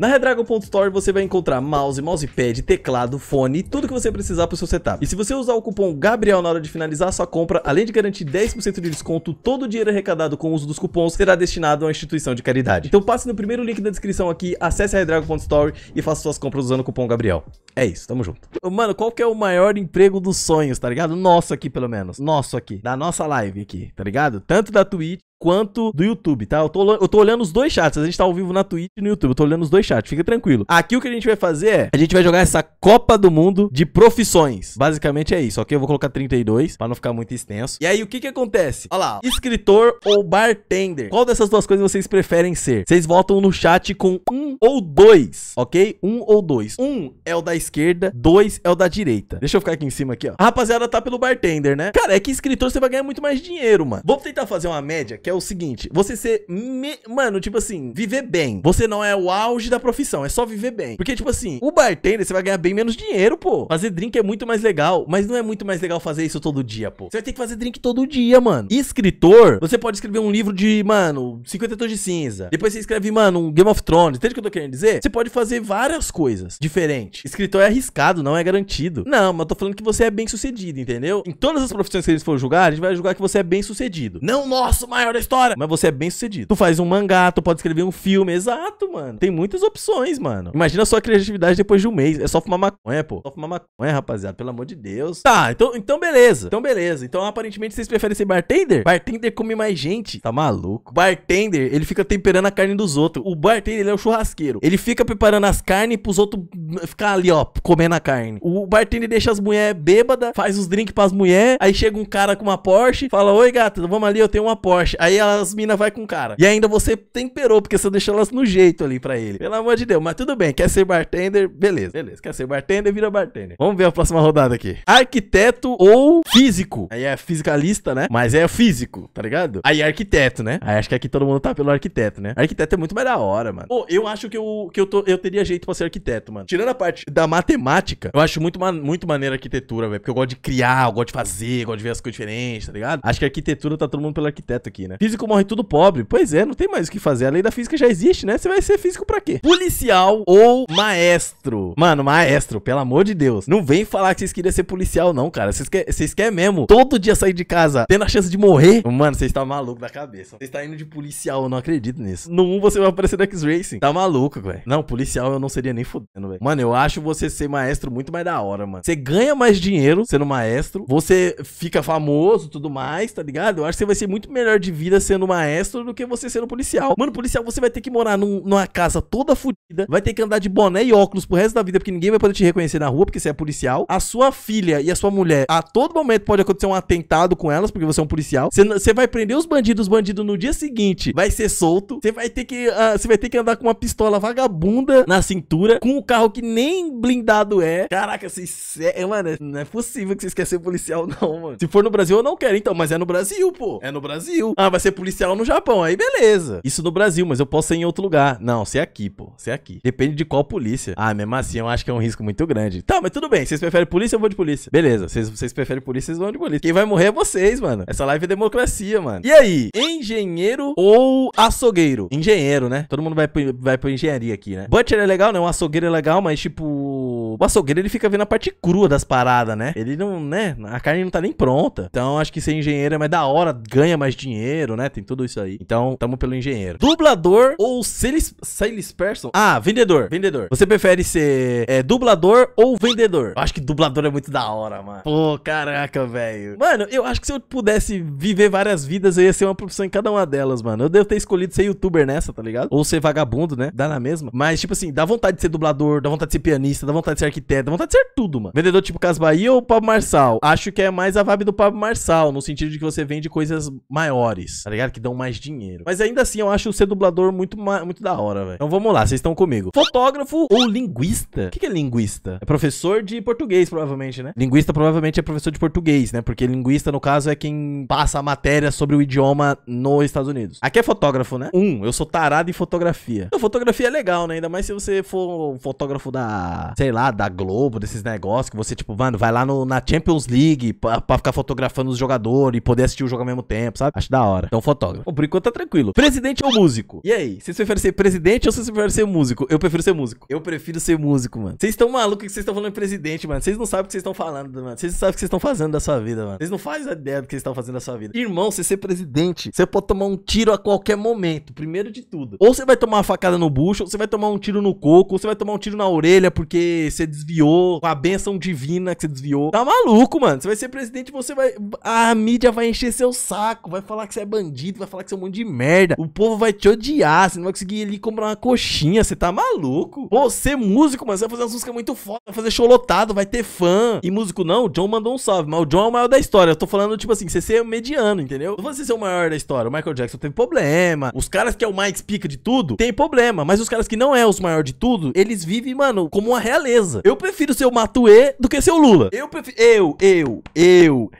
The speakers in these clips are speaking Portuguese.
Na Redragon.store você vai encontrar mouse, mousepad, teclado, fone, tudo que você precisar para o seu setup. E se você usar o cupom GABRIEL na hora de finalizar a sua compra, além de garantir 10% de desconto, todo o dinheiro arrecadado com o uso dos cupons será destinado a uma instituição de caridade. Então passe no primeiro link da descrição aqui, acesse a Redragon.store e faça suas compras usando o cupom GABRIEL. É isso, tamo junto. Mano, qual que é o maior emprego dos sonhos, tá ligado? Nosso aqui, pelo menos. Nosso aqui, da nossa live aqui, tá ligado? Tanto da Twitch quanto do YouTube, tá? Eu tô, eu tô olhando os dois chats. A gente tá ao vivo na Twitch e no YouTube. Eu tô olhando os dois chats. Fica tranquilo. Aqui o que a gente vai fazer é... A gente vai jogar essa Copa do Mundo de profissões. Basicamente é isso, ok? Eu vou colocar 32 pra não ficar muito extenso. E aí, o que que acontece? Olha lá. Escritor ou bartender? Qual dessas duas coisas vocês preferem ser? Vocês votam no chat com um ou dois, ok? Um ou dois. Um é o da esquerda, dois é o da direita. Deixa eu ficar aqui em cima aqui, ó. A rapaziada tá pelo bartender, né? Cara, é que escritor você vai ganhar muito mais dinheiro, mano. Vou tentar fazer uma média, que é o seguinte. Você ser... Me... Mano, tipo assim, viver bem. Você não é o auge da profissão, é só viver bem. Porque, tipo assim, o bartender você vai ganhar bem menos dinheiro, pô. Fazer drink é muito mais legal, mas não é muito mais legal fazer isso todo dia, pô. Você vai ter que fazer drink todo dia, mano. E escritor, você pode escrever um livro de, mano, 50 tons de cinza. Depois você escreve, mano, um Game of Thrones. Entende que eu tô Quer querendo dizer? Você pode fazer várias coisas diferentes. Escritor é arriscado, não é garantido. Não, mas eu tô falando que você é bem sucedido, entendeu? Em todas as profissões que eles for julgar, a gente vai julgar que você é bem sucedido. Não, nossa, maior da história, mas você é bem sucedido. Tu faz um mangá, tu pode escrever um filme, exato, mano. Tem muitas opções, mano. Imagina a sua criatividade depois de um mês. É só fumar maconha, pô. É só fumar maconha, rapaziada, pelo amor de Deus. Tá, então, então beleza. Então beleza. Então aparentemente vocês preferem ser bartender? Bartender come mais gente. Tá maluco? Bartender, ele fica temperando a carne dos outros. O bartender, ele é o um churrasqueiro. Ele fica preparando as carnes pros outros ficar ali, ó, comendo a carne. O bartender deixa as mulheres bêbadas, faz os drinks pras mulheres, aí chega um cara com uma Porsche, fala, oi gata, vamos ali, eu tenho uma Porsche. Aí as minas vai com o cara. E ainda você temperou, porque você deixou elas no jeito ali pra ele. Pelo amor de Deus, mas tudo bem, quer ser bartender, beleza, beleza. Quer ser bartender, vira bartender. Vamos ver a próxima rodada aqui. Arquiteto ou físico. Aí é fisicalista, né? Mas é físico, tá ligado? Aí é arquiteto, né? Aí acho que aqui todo mundo tá pelo arquiteto, né? Arquiteto é muito mais da hora, mano. Pô, eu acho que eu, que eu, tô, eu teria jeito pra ser arquiteto, mano. Tirando a parte da matemática, eu acho muito, muito maneiro a arquitetura, velho. Porque eu gosto de criar, eu gosto de fazer, eu gosto de ver as coisas diferentes, tá ligado? Acho que a arquitetura tá todo mundo pelo arquiteto aqui, né? Físico morre tudo pobre. Pois é, não tem mais o que fazer. A lei da física já existe, né? Você vai ser físico pra quê? Policial ou maestro? Mano, maestro, pelo amor de Deus. Não vem falar que vocês queriam ser policial, não, cara. Vocês querem quer mesmo todo dia sair de casa tendo a chance de morrer? Mano, vocês está tá maluco da cabeça. Vocês está tá indo de policial, eu não acredito nisso. No 1 você vai aparecer no X-Racing. Tá maluco maluco, velho. Não, policial eu não seria nem fudendo, velho. Mano, eu acho você ser maestro muito mais da hora, mano. Você ganha mais dinheiro sendo maestro, você fica famoso tudo mais, tá ligado? Eu acho que você vai ser muito melhor de vida sendo maestro do que você sendo policial. Mano, policial, você vai ter que morar num, numa casa toda fudida, vai ter que andar de boné e óculos pro resto da vida, porque ninguém vai poder te reconhecer na rua, porque você é policial. A sua filha e a sua mulher, a todo momento pode acontecer um atentado com elas, porque você é um policial. Você, vai prender os bandidos, os bandidos no dia seguinte vai ser solto. Você vai ter que, uh, você vai ter que andar com uma pistola pistola vagabunda na cintura, com o um carro que nem blindado é. Caraca, vocês. É, mano, não é possível que vocês querem ser policial, não, mano. Se for no Brasil, eu não quero, então. Mas é no Brasil, pô. É no Brasil. Ah, vai ser policial no Japão. Aí beleza. Isso no Brasil, mas eu posso ser em outro lugar. Não, ser é aqui, pô. ser é aqui. Depende de qual polícia. Ah, mesmo assim, eu acho que é um risco muito grande. Tá, mas tudo bem. Vocês preferem polícia, eu vou de polícia. Beleza. Vocês, vocês preferem polícia, vocês vão de polícia. Quem vai morrer é vocês, mano. Essa live é democracia, mano. E aí? Engenheiro ou açougueiro? Engenheiro, né? Todo mundo vai pro, vai pro foi engenharia aqui, né? Butcher é legal, né? Um açougueiro é legal, mas tipo. O açougueiro ele fica vendo a parte crua das paradas, né? Ele não, né? A carne não tá nem pronta. Então acho que ser engenheiro é mais da hora, ganha mais dinheiro, né? Tem tudo isso aí. Então tamo pelo engenheiro. Dublador ou sales, sales person? Ah, vendedor. Vendedor. Você prefere ser é, dublador ou vendedor? Eu acho que dublador é muito da hora, mano. Pô, caraca, velho. Mano, eu acho que se eu pudesse viver várias vidas, eu ia ser uma profissão em cada uma delas, mano. Eu devo ter escolhido ser youtuber nessa, tá ligado? Ou ser vagabundo, né? dá na mesma. Mas, tipo assim, dá vontade de ser dublador, dá vontade de ser pianista, dá vontade de ser arquiteto, dá vontade de ser tudo, mano. Vendedor tipo Cas Bahia ou Pablo Marçal? Acho que é mais a vibe do Pablo Marçal, no sentido de que você vende coisas maiores, tá ligado? Que dão mais dinheiro. Mas ainda assim, eu acho ser dublador muito, muito da hora, velho. Então vamos lá, vocês estão comigo. Fotógrafo ou linguista? O que, que é linguista? É professor de português, provavelmente, né? Linguista provavelmente é professor de português, né? Porque linguista, no caso, é quem passa a matéria sobre o idioma nos Estados Unidos. Aqui é fotógrafo, né? Um, eu sou tarado em fotografia. Eu fotografia fotografia é legal, né? Ainda mais se você for um fotógrafo da, sei lá, da Globo, desses negócios, que você, tipo, mano, vai lá no, na Champions League pra, pra ficar fotografando os jogadores e poder assistir o jogo ao mesmo tempo, sabe? Acho da hora. Então, fotógrafo. Bom, por enquanto tá tranquilo. Presidente ou músico? E aí? Vocês preferem ser presidente ou vocês preferem ser músico? Eu prefiro ser músico. Eu prefiro ser músico, mano. Vocês estão malucos que vocês estão falando em presidente, mano. Vocês não sabem o que vocês estão falando, mano. Vocês não sabem o que vocês estão fazendo da sua vida, mano. Vocês não fazem a ideia do que vocês estão fazendo da sua vida. Irmão, você ser presidente, você pode tomar um tiro a qualquer momento, primeiro de tudo. Ou você vai tomar uma facada no bucha, você vai tomar um tiro no coco, você vai tomar um tiro na orelha porque você desviou, com a benção divina que você desviou. Tá maluco, mano. Você vai ser presidente, você vai. A mídia vai encher seu saco, vai falar que você é bandido, vai falar que você é um monte de merda. O povo vai te odiar, você não vai conseguir ali comprar uma coxinha, você tá maluco. Você músico, mano, você vai fazer uma música muito foda, vai fazer show lotado, vai ter fã. E músico não, o John mandou um salve, mas o John é o maior da história. Eu tô falando, tipo assim, você ser mediano, entendeu? Não você ser o maior da história. O Michael Jackson teve problema. Os caras que é o Mike Pica de tudo, tem problema. Mas os caras que não é os maior de tudo, eles vivem, mano, como uma realeza. Eu prefiro ser o Matue do que ser o Lula. Eu prefiro. Eu, eu, eu.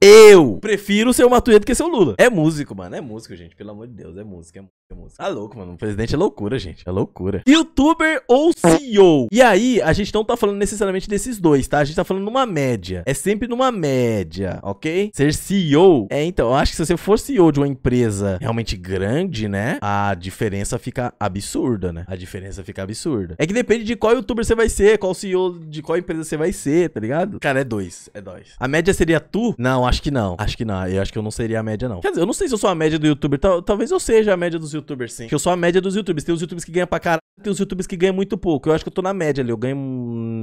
Eu prefiro ser o Matuê do que ser o Lula. É músico, mano. É músico, gente. Pelo amor de Deus, é música. É... Tá louco, mano. O presidente é loucura, gente. É loucura. Youtuber ou CEO? E aí, a gente não tá falando necessariamente desses dois, tá? A gente tá falando numa média. É sempre numa média, ok? Ser CEO. É, então, eu acho que se você for CEO de uma empresa realmente grande, né? A diferença fica absurda, né? A diferença fica absurda. É que depende de qual youtuber você vai ser, qual CEO de qual empresa você vai ser, tá ligado? Cara, é dois. É dois. A média seria tu? Não, acho que não. Acho que não. Eu acho que eu não seria a média, não. Quer dizer, eu não sei se eu sou a média do youtuber. Tal, talvez eu seja a média dos youtubers, sim. Eu sou a média dos youtubers. Tem os youtubers que ganham pra caralho, tem os youtubers que ganham muito pouco. Eu acho que eu tô na média ali, eu ganho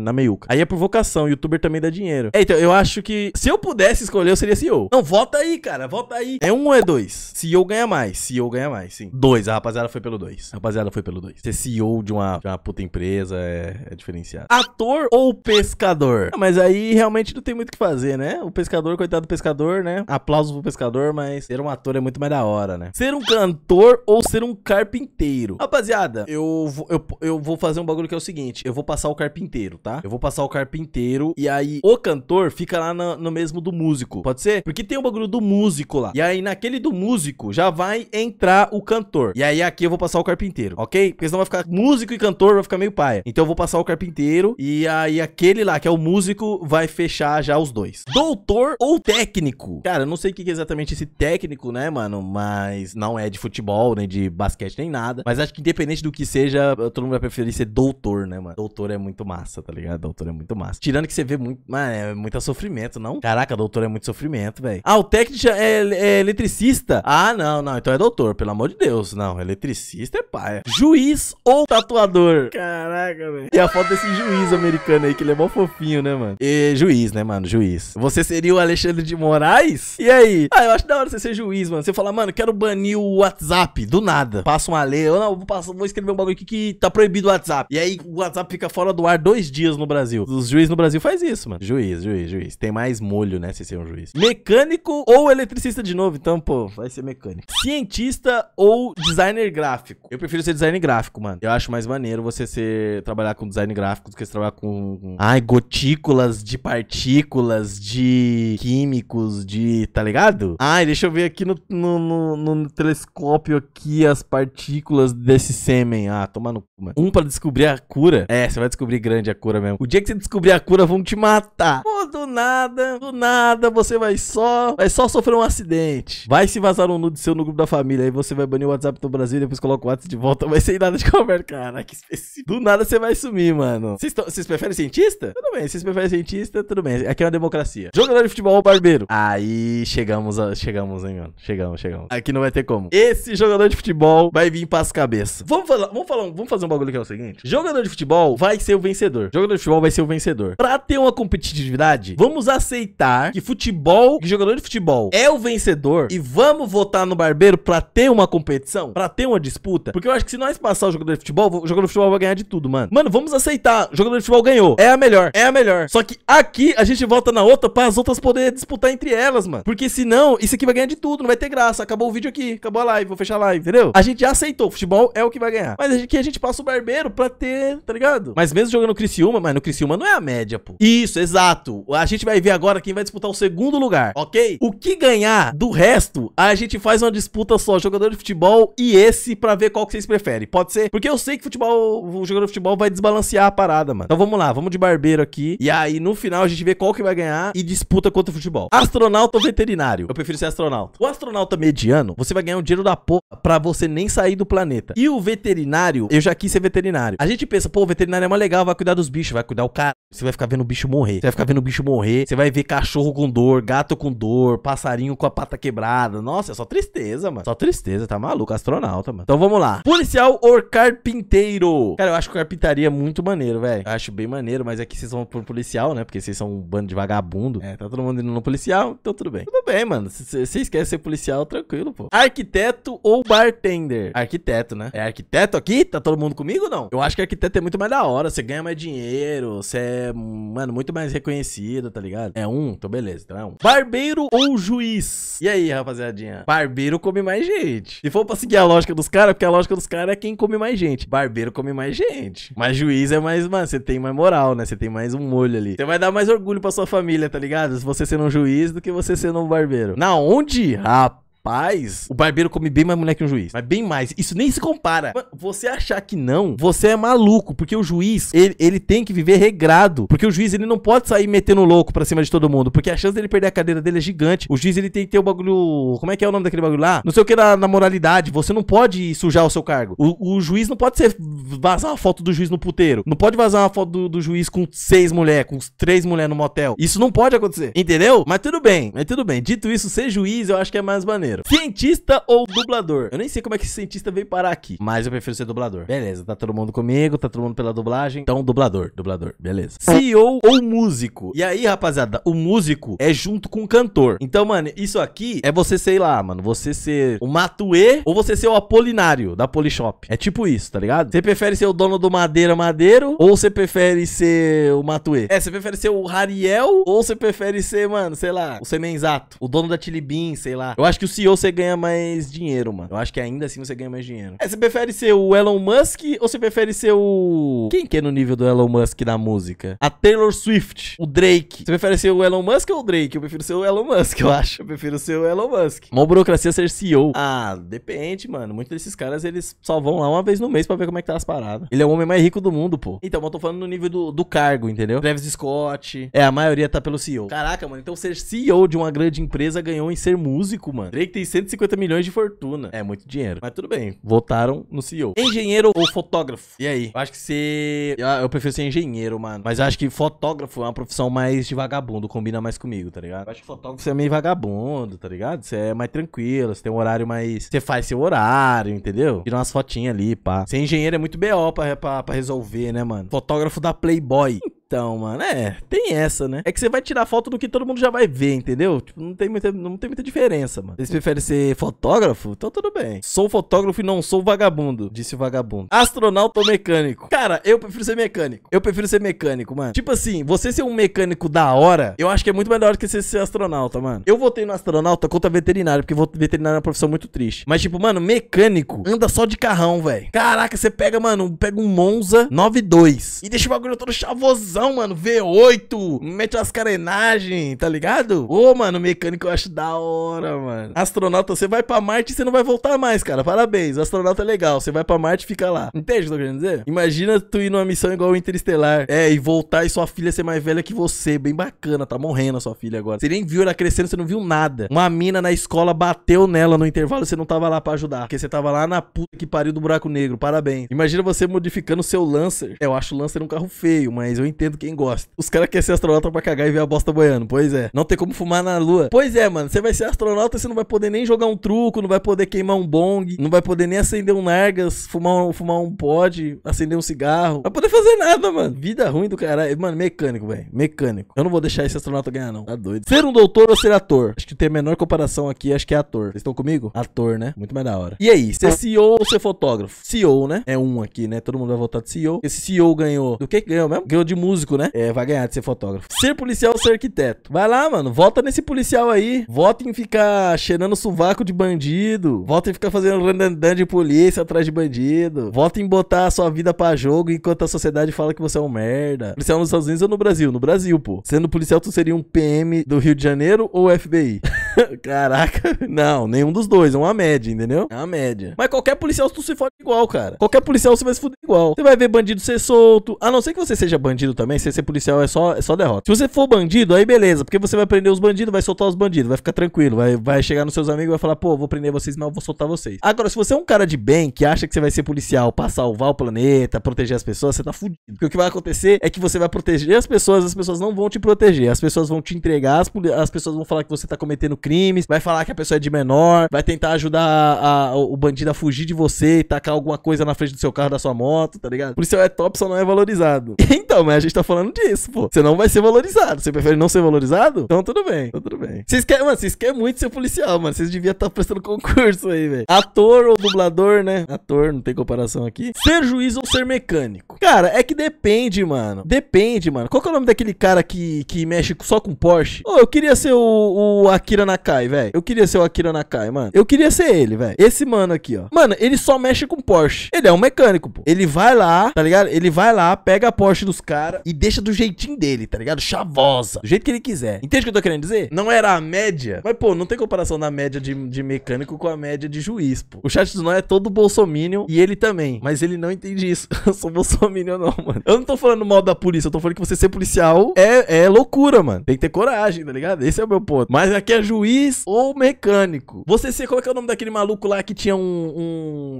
na meiuca. Aí é por vocação, youtuber também dá dinheiro. É, então, eu acho que se eu pudesse escolher, eu seria CEO. Não, volta aí, cara, volta aí. É um ou é dois? CEO ganha mais, CEO ganha mais, sim. Dois, a rapaziada foi pelo dois. A rapaziada foi pelo dois. Ser CEO de uma, de uma puta empresa é, é diferenciado. Ator ou pescador? Ah, mas aí realmente não tem muito o que fazer, né? O pescador, coitado do pescador, né? Aplausos pro pescador, mas ser um ator é muito mais da hora, né? Ser um cantor ou ser um carpinteiro. Rapaziada, eu, vou, eu, eu vou fazer um bagulho que é o seguinte. Eu vou passar o carpinteiro, tá? Eu vou passar o carpinteiro e aí o cantor fica lá no no mesmo do músico. Pode ser? Porque tem o um bagulho do músico lá. E aí naquele do músico já vai entrar o cantor. E aí aqui eu vou passar o carpinteiro, ok? Porque senão vai ficar músico e cantor, vai ficar meio paia. Então eu vou passar o carpinteiro e aí aquele lá, que é o músico, vai fechar já os dois. Doutor ou técnico? Cara, eu não sei o que é exatamente esse técnico, né, mano? Mas não é de futebol, nem né? de basquete nem nada. Mas acho que independente do que seja, todo mundo vai preferir ser doutor, né, mano? Doutor é muito massa, tá ligado? Doutor é muito massa. Tirando que você vê muito. Mano, é muito sofrimento, não? Caraca, doutor é muito sofrimento, velho. Ah, o técnico é, é eletricista. Ah, não, não. Então é doutor, pelo amor de Deus. Não, eletricista é pai. Juiz ou tatuador? Caraca, velho. E a foto desse juiz americano aí, que ele é mó fofinho, né, mano? E, juiz, né, mano? Juiz. Você seria o Alexandre de Moraes? E aí? Ah, eu acho da hora você ser juiz, mano. Você fala, mano, quero banir o WhatsApp do nada. Passa uma lei, eu não, vou, passar, vou escrever um bagulho aqui que tá proibido o WhatsApp. E aí o WhatsApp fica fora do ar dois dias no Brasil. Os juízes no Brasil faz isso, mano. Juiz, juiz, juiz. Tem mais molho, né, se ser um juiz. Mecânico ou eletricista de novo, então, pô, vai ser mecânico. Cientista ou designer gráfico. Eu prefiro ser designer gráfico, mano. Eu acho mais maneiro você ser, trabalhar com design gráfico do que você trabalhar com, ai, gotículas de partículas, de químicos, de, tá ligado? Ai, deixa eu ver aqui no, no, no, no telescópio aqui seguir as partículas desse sêmen. Ah, toma no cu, mano. Um pra descobrir a cura. É, você vai descobrir grande a cura mesmo. O dia que você descobrir a cura, vão te matar. Pô, do nada, do nada, você vai só, vai só sofrer um acidente. Vai se vazar um nude seu no grupo da família, aí você vai banir o WhatsApp do Brasil, depois coloca o WhatsApp de volta, vai sem nada de conversa. Cara, que específico. Do nada você vai sumir, mano. Vocês preferem cientista? Tudo bem, vocês preferem cientista, tudo bem. Aqui é uma democracia. Jogador de futebol, ou barbeiro. Aí chegamos, a, chegamos, hein, mano. Chegamos, chegamos. Aqui não vai ter como. Esse jogador de futebol futebol vai vir as cabeças. Vamos falar, vamos falar, vamos fazer um bagulho que é o seguinte: jogador de futebol vai ser o vencedor. Jogador de futebol vai ser o vencedor. Pra ter uma competitividade, vamos aceitar que futebol, que jogador de futebol é o vencedor e vamos votar no barbeiro pra ter uma competição, pra ter uma disputa. Porque eu acho que se nós passar o jogador de futebol, o jogador de futebol vai ganhar de tudo, mano. Mano, vamos aceitar. O jogador de futebol ganhou. É a melhor, é a melhor. Só que aqui a gente volta na outra pra as outras poder disputar entre elas, mano. Porque senão, isso aqui vai ganhar de tudo, não vai ter graça. Acabou o vídeo aqui, acabou a live, vou fechar a live entendeu? A gente já aceitou, futebol é o que vai ganhar. Mas aqui a gente passa o barbeiro pra ter, tá ligado? Mas mesmo jogando no Criciúma, mas no Criciúma não é a média, pô. Isso, exato. A gente vai ver agora quem vai disputar o segundo lugar, ok? O que ganhar do resto, a gente faz uma disputa só, jogador de futebol e esse pra ver qual que vocês preferem. Pode ser? Porque eu sei que futebol, o jogador de futebol vai desbalancear a parada, mano. Então vamos lá, vamos de barbeiro aqui. E aí no final a gente vê qual que vai ganhar e disputa contra o futebol. Astronauta ou veterinário? Eu prefiro ser astronauta. O astronauta mediano, você vai ganhar um dinheiro da porra pra para você nem sair do planeta. E o veterinário, eu já quis ser veterinário. A gente pensa, pô, o veterinário é mais legal, vai cuidar dos bichos, vai cuidar o cara. Você vai ficar vendo o bicho morrer. Você vai ficar vendo o bicho morrer. Você vai ver cachorro com dor, gato com dor, passarinho com a pata quebrada. Nossa, é só tristeza, mano. Só tristeza, tá maluco, astronauta, mano. Então vamos lá. Policial ou carpinteiro? Cara, eu acho que carpintaria é muito maneiro, velho. Acho bem maneiro, mas aqui vocês vão pro policial, né? Porque vocês são um bando de vagabundo. É, tá todo mundo indo no policial, então tudo bem. Tudo bem, mano. Se vocês querem ser policial, tranquilo, pô. Arquiteto ou bar bartender. Arquiteto, né? É arquiteto aqui? Tá todo mundo comigo ou não? Eu acho que arquiteto é muito mais da hora. Você ganha mais dinheiro, você é, mano, muito mais reconhecido, tá ligado? É um, então beleza, então é um. Barbeiro ou juiz? E aí, rapaziadinha? Barbeiro come mais gente. Se for pra seguir a lógica dos caras, porque a lógica dos caras é quem come mais gente. Barbeiro come mais gente. Mas juiz é mais, mano, você tem mais moral, né? Você tem mais um molho ali. Você vai dar mais orgulho pra sua família, tá ligado? Se você sendo um juiz do que você sendo um barbeiro. Na onde? Rapaz. Rapaz, o barbeiro come bem mais mulher que um juiz. Mas bem mais. Isso nem se compara. Mano, você achar que não, você é maluco. Porque o juiz, ele, ele tem que viver regrado. Porque o juiz, ele não pode sair metendo louco pra cima de todo mundo. Porque a chance dele perder a cadeira dele é gigante. O juiz, ele tem que ter o bagulho. Como é que é o nome daquele bagulho lá? Não sei o que na, na moralidade. Você não pode sujar o seu cargo. O, o, juiz não pode ser vazar uma foto do juiz no puteiro. Não pode vazar uma foto do, do juiz com seis mulheres, com três mulheres no motel. Isso não pode acontecer. Entendeu? Mas tudo bem. Mas tudo bem. Dito isso, ser juiz eu acho que é mais maneiro primeiro. Cientista ou dublador? Eu nem sei como é que esse cientista veio parar aqui, mas eu prefiro ser dublador. Beleza, tá todo mundo comigo, tá todo mundo pela dublagem. Então, dublador, dublador, beleza. CEO ou músico? E aí, rapaziada, o músico é junto com o cantor. Então, mano, isso aqui é você, sei lá, mano, você ser o Matuê ou você ser o Apolinário da Polishop. É tipo isso, tá ligado? Você prefere ser o dono do Madeira Madeiro ou você prefere ser o Matuê? É, você prefere ser o Hariel ou você prefere ser, mano, sei lá, o Semenzato, o dono da Tilibin, sei lá. Eu acho que o CEO CEO você ganha mais dinheiro, mano. Eu acho que ainda assim você ganha mais dinheiro. É, você prefere ser o Elon Musk ou você prefere ser o. Quem que é no nível do Elon Musk da música? A Taylor Swift, o Drake. Você prefere ser o Elon Musk ou o Drake? Eu prefiro ser o Elon Musk, eu acho. Eu prefiro ser o Elon Musk. Mó burocracia ser CEO. Ah, depende, mano. Muitos desses caras, eles só vão lá uma vez no mês pra ver como é que tá as paradas. Ele é o homem mais rico do mundo, pô. Então, eu tô falando no nível do, do cargo, entendeu? Travis Scott. É, a maioria tá pelo CEO. Caraca, mano. Então ser CEO de uma grande empresa ganhou em ser músico, mano. Drake tem 150 milhões de fortuna. É muito dinheiro. Mas tudo bem. Votaram no CEO. Engenheiro ou fotógrafo? E aí? Eu acho que você. Eu, eu prefiro ser engenheiro, mano. Mas eu acho que fotógrafo é uma profissão mais de vagabundo. Combina mais comigo, tá ligado? Eu acho que fotógrafo você é meio vagabundo, tá ligado? Você é mais tranquilo. Você tem um horário mais. Você faz seu horário, entendeu? Tira umas fotinhas ali, pá. Ser engenheiro é muito BO pra, pra, pra resolver, né, mano? Fotógrafo da Playboy. então, mano, é, tem essa, né? É que você vai tirar foto do que todo mundo já vai ver, entendeu? Tipo, não tem muita, não tem muita diferença, mano. Vocês preferem ser fotógrafo? Então tudo bem. Sou fotógrafo e não sou vagabundo, disse o vagabundo. Astronauta ou mecânico? Cara, eu prefiro ser mecânico. Eu prefiro ser mecânico, mano. Tipo assim, você ser um mecânico da hora, eu acho que é muito melhor do que você ser astronauta, mano. Eu votei no astronauta contra veterinário, porque veterinário é uma profissão muito triste. Mas, tipo, mano, mecânico anda só de carrão, velho. Caraca, você pega, mano, pega um Monza 92 e deixa o bagulho todo chavosão não, mano, V8, mete umas carenagens, tá ligado? Ô, mano, mecânico eu acho da hora, mano. Astronauta, você vai pra Marte e você não vai voltar mais, cara. Parabéns, astronauta é legal. Você vai pra Marte e fica lá. Entende o que eu tô querendo dizer? Imagina tu ir numa missão igual o Interestelar. É, e voltar e sua filha ser mais velha que você. Bem bacana, tá morrendo a sua filha agora. Você nem viu ela crescendo, você não viu nada. Uma mina na escola bateu nela no intervalo, você não tava lá pra ajudar. Porque você tava lá na puta que pariu do buraco negro. Parabéns. Imagina você modificando o seu Lancer. É, eu acho o Lancer um carro feio, mas eu entendo entendo quem gosta. Os caras querem ser astronauta pra cagar e ver a bosta boiando. Pois é. Não tem como fumar na lua. Pois é, mano. Você vai ser astronauta, e você não vai poder nem jogar um truco, não vai poder queimar um bong, não vai poder nem acender um nargas, fumar um, fumar um pod, acender um cigarro. Vai poder fazer nada, mano. Vida ruim do caralho. Mano, mecânico, velho. Mecânico. Eu não vou deixar esse astronauta ganhar, não. Tá doido. Ser um doutor ou ser ator? Acho que tem a menor comparação aqui, acho que é ator. Vocês estão comigo? Ator, né? Muito mais da hora. E aí, ser CEO ou ser fotógrafo? CEO, né? É um aqui, né? Todo mundo vai votar de CEO. Esse CEO ganhou. Do que ganhou mesmo? Ganhou de música músico, né? É, vai ganhar de ser fotógrafo. Ser policial ou ser arquiteto? Vai lá, mano. Vota nesse policial aí. Vota em ficar cheirando sovaco de bandido. Vota em ficar fazendo randandã de polícia atrás de bandido. Vota em botar a sua vida pra jogo enquanto a sociedade fala que você é um merda. Policial nos Estados Unidos ou no Brasil? No Brasil, pô. Sendo policial, tu seria um PM do Rio de Janeiro ou FBI? Caraca. Não, nenhum dos dois. É uma média, entendeu? É uma média. Mas qualquer policial tu se fode igual, cara. Qualquer policial você vai se fuder igual. Você vai ver bandido ser solto. A não ser que você seja bandido também. Se você ser policial é só, é só derrota. Se você for bandido, aí beleza. Porque você vai prender os bandidos, vai soltar os bandidos. Vai ficar tranquilo. Vai, vai chegar nos seus amigos e vai falar, pô, vou prender vocês, mas eu vou soltar vocês. Agora, se você é um cara de bem que acha que você vai ser policial pra salvar o planeta, proteger as pessoas, você tá fudido. Porque o que vai acontecer é que você vai proteger as pessoas, as pessoas não vão te proteger. As pessoas vão te entregar, as, as pessoas vão falar que você tá cometendo crimes, vai falar que a pessoa é de menor, vai tentar ajudar a, a, o bandido a fugir de você e tacar alguma coisa na frente do seu carro, da sua moto, tá ligado? Por isso é top, só não é valorizado. Então, mas a gente tá falando disso, pô. Você não vai ser valorizado. Você prefere não ser valorizado? Então tudo bem, então, tudo bem. Vocês querem, mano, vocês querem muito ser policial, mano. Vocês deviam estar tá prestando concurso aí, velho. Ator ou dublador, né? Ator, não tem comparação aqui. Ser juiz ou ser mecânico? Cara, é que depende, mano. Depende, mano. Qual que é o nome daquele cara que, que mexe só com Porsche? Ô, oh, eu queria ser o, o Akira na Nakai, velho. Eu queria ser o Akira Nakai, mano. Eu queria ser ele, velho. Esse mano aqui, ó. Mano, ele só mexe com Porsche. Ele é um mecânico, pô. Ele vai lá, tá ligado? Ele vai lá, pega a Porsche dos caras e deixa do jeitinho dele, tá ligado? Chavosa. Do jeito que ele quiser. Entende o que eu tô querendo dizer? Não era a média. Mas, pô, não tem comparação da média de, de mecânico com a média de juiz, pô. O chat do Nó é todo bolsominion e ele também. Mas ele não entende isso. eu sou bolsominion, não, mano. Eu não tô falando mal da polícia. Eu tô falando que você ser policial é, é loucura, mano. Tem que ter coragem, tá ligado? Esse é o meu ponto. Mas aqui é juiz juiz ou mecânico. Você ser, como é que é o nome daquele maluco lá que tinha um,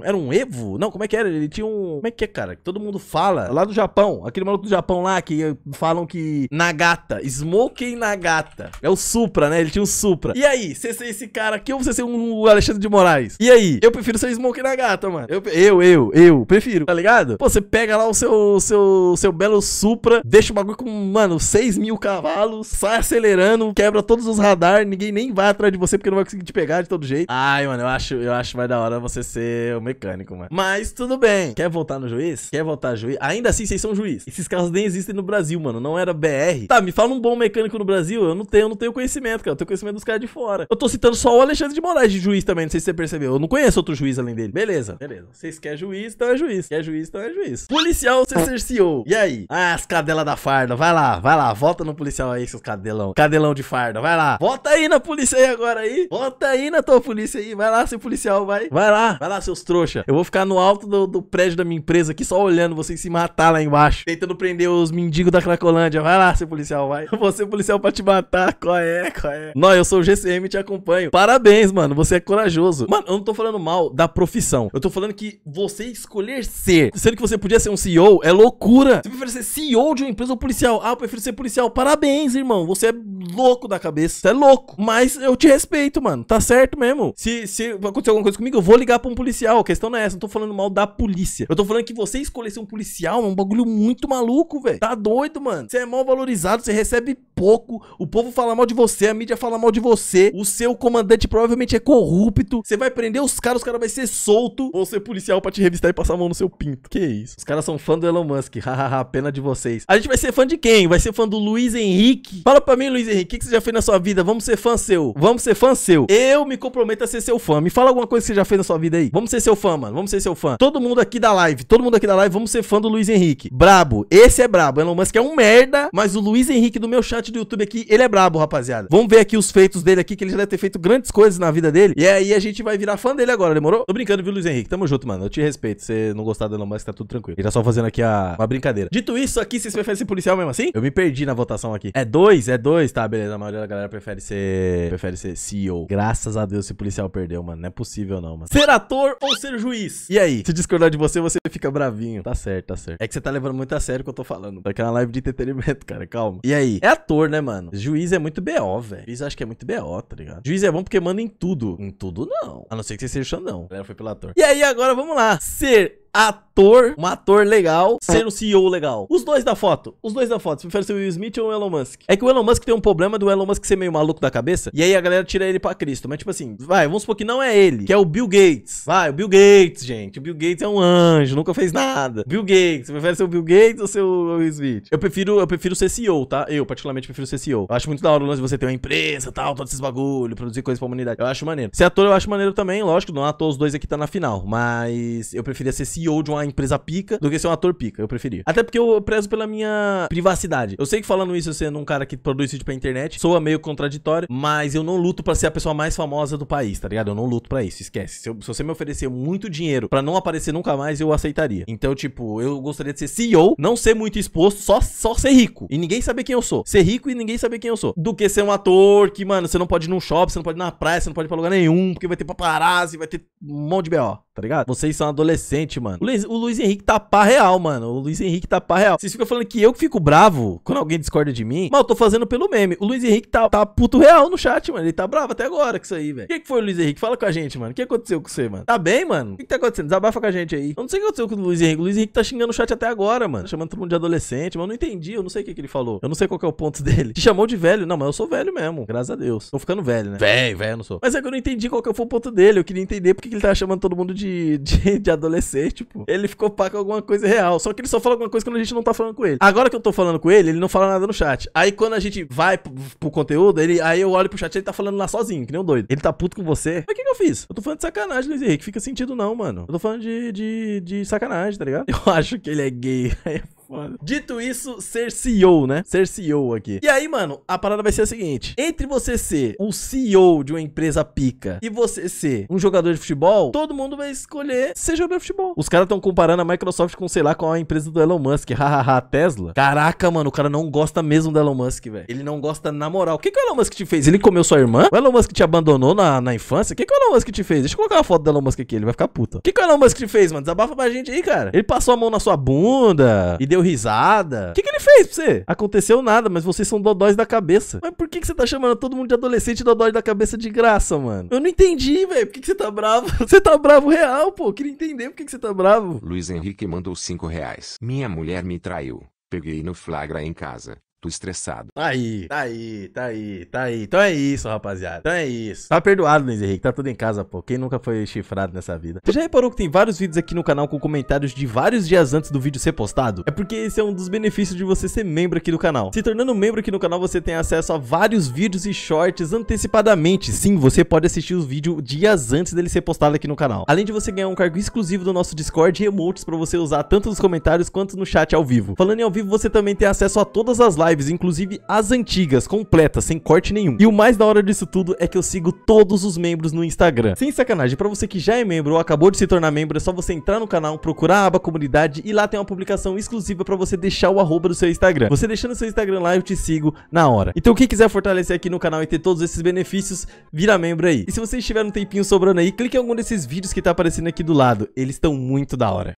um, Era um Evo? Não, como é que era? Ele tinha um. Como é que é, cara? Que todo mundo fala. Lá do Japão. Aquele maluco do Japão lá que falam que. Nagata. Smoking Nagata. É o Supra, né? Ele tinha o um Supra. E aí? Você ser esse cara aqui ou você ser um Alexandre de Moraes? E aí? Eu prefiro ser Smoking Nagata, mano. Eu, eu, eu, eu prefiro, tá ligado? Pô, você pega lá o seu, seu, seu belo Supra, deixa o bagulho com, mano, 6 mil cavalos, sai acelerando, quebra todos os radar, ninguém nem vai atrás de você porque não vai conseguir te pegar de todo jeito. Ai, mano, eu acho, eu acho mais da hora você ser o mecânico, mano. Mas tudo bem. Quer voltar no juiz? Quer voltar juiz? Ainda assim, vocês são juiz. Esses carros nem existem no Brasil, mano. Não era BR. Tá, me fala um bom mecânico no Brasil. Eu não tenho, eu não tenho conhecimento, cara. Eu tenho conhecimento dos caras de fora. Eu tô citando só o Alexandre de Moraes de juiz também. Não sei se você percebeu. Eu não conheço outro juiz além dele. Beleza, beleza. Vocês querem juiz, então é juiz. Quer juiz, então é juiz. Policial, você cerceou. E aí? Ah, as cadelas da farda. Vai lá, vai lá. volta no policial aí, seus cadelão. Cadelão de farda. Vai lá. volta aí na polícia polícia aí agora aí. Bota aí na tua polícia aí. Vai lá, seu policial, vai. Vai lá, vai lá, seus trouxa. Eu vou ficar no alto do, do prédio da minha empresa aqui só olhando vocês se matar lá embaixo. Tentando prender os mendigos da Cracolândia. Vai lá, seu policial, vai. Você, policial, pra te matar. Qual é, qual é? Não, eu sou o GCM e te acompanho. Parabéns, mano. Você é corajoso. Mano, eu não tô falando mal da profissão. Eu tô falando que você escolher ser, sendo que você podia ser um CEO, é loucura. Você prefere ser CEO de uma empresa ou policial? Ah, eu prefiro ser policial. Parabéns, irmão. Você é louco da cabeça. Você é louco. Mas eu te respeito, mano. Tá certo mesmo. Se, se acontecer alguma coisa comigo, eu vou ligar pra um policial. A questão não é essa. Não tô falando mal da polícia. Eu tô falando que você escolher ser um policial é um bagulho muito maluco, velho. Tá doido, mano. Você é mal valorizado, você recebe pouco. O povo fala mal de você, a mídia fala mal de você. O seu comandante provavelmente é corrupto. Você vai prender os caras, os caras vai ser solto. Ou ser policial pra te revistar e passar a mão no seu pinto. Que isso. Os caras são fã do Elon Musk. Hahaha, pena de vocês. A gente vai ser fã de quem? Vai ser fã do Luiz Henrique. Fala pra mim, Luiz Henrique. Henrique, o que você já fez na sua vida? Vamos ser fã seu. Vamos ser fã seu. Eu me comprometo a ser seu fã. Me fala alguma coisa que você já fez na sua vida aí. Vamos ser seu fã, mano. Vamos ser seu fã. Todo mundo aqui da live, todo mundo aqui da live, vamos ser fã do Luiz Henrique. Brabo. Esse é brabo. Elon Musk é um merda, mas o Luiz Henrique do meu chat do YouTube aqui, ele é brabo, rapaziada. Vamos ver aqui os feitos dele aqui, que ele já deve ter feito grandes coisas na vida dele. E aí a gente vai virar fã dele agora, demorou? Tô brincando, viu, Luiz Henrique? Tamo junto, mano. Eu te respeito. Você não gostar do Elon Musk, tá tudo tranquilo. Ele tá só fazendo aqui a... uma brincadeira. Dito isso aqui, vocês preferem ser policial mesmo assim? Eu me perdi na votação aqui. É dois, é dois, tá? Ah, beleza. Né? A maioria da galera prefere ser, prefere ser CEO. Graças a Deus esse policial perdeu, mano. Não é possível, não, mano. Ser ator ou ser juiz? E aí? Se discordar de você, você fica bravinho. Tá certo, tá certo. É que você tá levando muito a sério o que eu tô falando. Tá aqui na live de entretenimento, cara. Calma. E aí? É ator, né, mano? Juiz é muito BO, velho. Juiz acho que é muito BO, tá ligado? Juiz é bom porque manda em tudo. Em tudo, não. A não ser que você seja o Xandão. A galera foi pelo ator. E aí, agora vamos lá. Ser ator ator, um ator legal, ser o CEO legal. Os dois da foto, os dois da foto. Você prefere ser o Will Smith ou o Elon Musk? É que o Elon Musk tem um problema do Elon Musk ser meio maluco da cabeça, e aí a galera tira ele pra Cristo. Mas tipo assim, vai, vamos supor que não é ele, que é o Bill Gates. Vai, o Bill Gates, gente. O Bill Gates é um anjo, nunca fez nada. Bill Gates, você prefere ser o Bill Gates ou ser o Will Smith? Eu prefiro, eu prefiro ser CEO, tá? Eu, particularmente, prefiro ser CEO. Eu acho muito da hora o de você ter uma empresa tal, todos esses bagulho, produzir coisas pra humanidade. Eu acho maneiro. Ser ator eu acho maneiro também, lógico, não é ator os dois aqui tá na final. Mas eu preferia ser CEO de uma empresa pica do que ser um ator pica. Eu preferia. Até porque eu prezo pela minha privacidade. Eu sei que falando isso, sendo um cara que produz vídeo pra tipo internet, soa meio contraditório, mas eu não luto para ser a pessoa mais famosa do país, tá ligado? Eu não luto para isso, esquece. Se, eu, se, você me oferecer muito dinheiro para não aparecer nunca mais, eu aceitaria. Então, tipo, eu gostaria de ser CEO, não ser muito exposto, só, só ser rico. E ninguém saber quem eu sou. Ser rico e ninguém saber quem eu sou. Do que ser um ator que, mano, você não pode ir num shopping, você não pode ir na praia, você não pode ir pra lugar nenhum, porque vai ter paparazzi, vai ter um monte de B.O., tá ligado? Vocês são adolescente, mano. O, o Luiz Henrique tá pá real, mano. O Luiz Henrique tá pá real. Vocês ficam falando que eu que fico bravo quando alguém discorda de mim. Mal, tô fazendo pelo meme. O Luiz Henrique tá, tá puto real no chat, mano. Ele tá bravo até agora com isso aí, velho. O que, que foi o Luiz Henrique? Fala com a gente, mano. O que aconteceu com você, mano? Tá bem, mano? O que, que tá acontecendo? Desabafa com a gente aí. Eu não sei o que aconteceu com o Luiz Henrique. O Luiz Henrique tá xingando o chat até agora, mano. Tá chamando todo mundo de adolescente, mas eu não entendi. Eu não sei o que, que ele falou. Eu não sei qual é o ponto dele. Te chamou de velho. Não, mas eu sou velho mesmo. Graças a Deus. Tô ficando velho, né? Velho, velho, não sou. Mas é que eu não entendi qual que foi é o ponto dele. Eu queria entender porque que ele tá chamando todo mundo de, de, de adolescente, Ele ele ficou pá com alguma coisa real. Só que ele só fala alguma coisa quando a gente não tá falando com ele. Agora que eu tô falando com ele, ele não fala nada no chat. Aí quando a gente vai pro, pro conteúdo, ele, aí eu olho pro chat ele tá falando lá sozinho, que nem um doido. Ele tá puto com você. Mas o que, que eu fiz? Eu tô falando de sacanagem, Luiz Henrique. Fica sentido não, mano. Eu tô falando de, de, de sacanagem, tá ligado? Eu acho que ele é gay. é foda. Dito isso, ser CEO, né? Ser CEO aqui. E aí, mano, a parada vai ser a seguinte. Entre você ser o CEO de uma empresa pica e você ser um jogador de futebol, todo mundo vai escolher ser jogador de futebol. Os caras estão comparando a Microsoft com, sei lá, com a empresa do Elon Musk. Hahaha, Tesla. Caraca, mano, o cara não gosta mesmo do Elon Musk, velho. Ele não gosta na moral. O que, que o Elon Musk te fez? Ele comeu sua irmã? O Elon Musk te abandonou na, na infância? O que, que o Elon Musk te fez? Deixa eu colocar uma foto do Elon Musk aqui, ele vai ficar puta O que, que o Elon Musk te fez, mano? Desabafa pra gente aí, cara. Ele passou a mão na sua bunda e deu risada. O que, que ele fez pra você? Aconteceu nada, mas vocês são dodóis da cabeça. Mas por que, que você tá chamando todo mundo de adolescente e dodói da cabeça de graça, mano? Eu não entendi, velho. Por que, que você tá bravo? Você tá bravo real, pô. queria entender por que, que você tá bravo. Luiz Henrique mandou cinco reais. Minha mulher me traiu. Peguei no flagra em casa. Tô estressado. Tá aí, tá aí, tá aí, tá aí. Então é isso, rapaziada. Então é isso. Tá perdoado, Luiz Henrique. Tá tudo em casa, pô. Quem nunca foi chifrado nessa vida? Você já reparou que tem vários vídeos aqui no canal com comentários de vários dias antes do vídeo ser postado? É porque esse é um dos benefícios de você ser membro aqui do canal. Se tornando membro aqui no canal, você tem acesso a vários vídeos e shorts antecipadamente. Sim, você pode assistir os vídeos dias antes dele ser postado aqui no canal. Além de você ganhar um cargo exclusivo do nosso Discord e emotes pra você usar tanto nos comentários quanto no chat ao vivo. Falando em ao vivo, você também tem acesso a todas as lives lives, inclusive as antigas, completas, sem corte nenhum. E o mais da hora disso tudo é que eu sigo todos os membros no Instagram. Sem sacanagem, pra você que já é membro ou acabou de se tornar membro, é só você entrar no canal, procurar a aba comunidade e lá tem uma publicação exclusiva pra você deixar o arroba do seu Instagram. Você deixando seu Instagram lá, eu te sigo na hora. Então quem quiser fortalecer aqui no canal e ter todos esses benefícios, vira membro aí. E se vocês tiverem um tempinho sobrando aí, clique em algum desses vídeos que tá aparecendo aqui do lado. Eles estão muito da hora.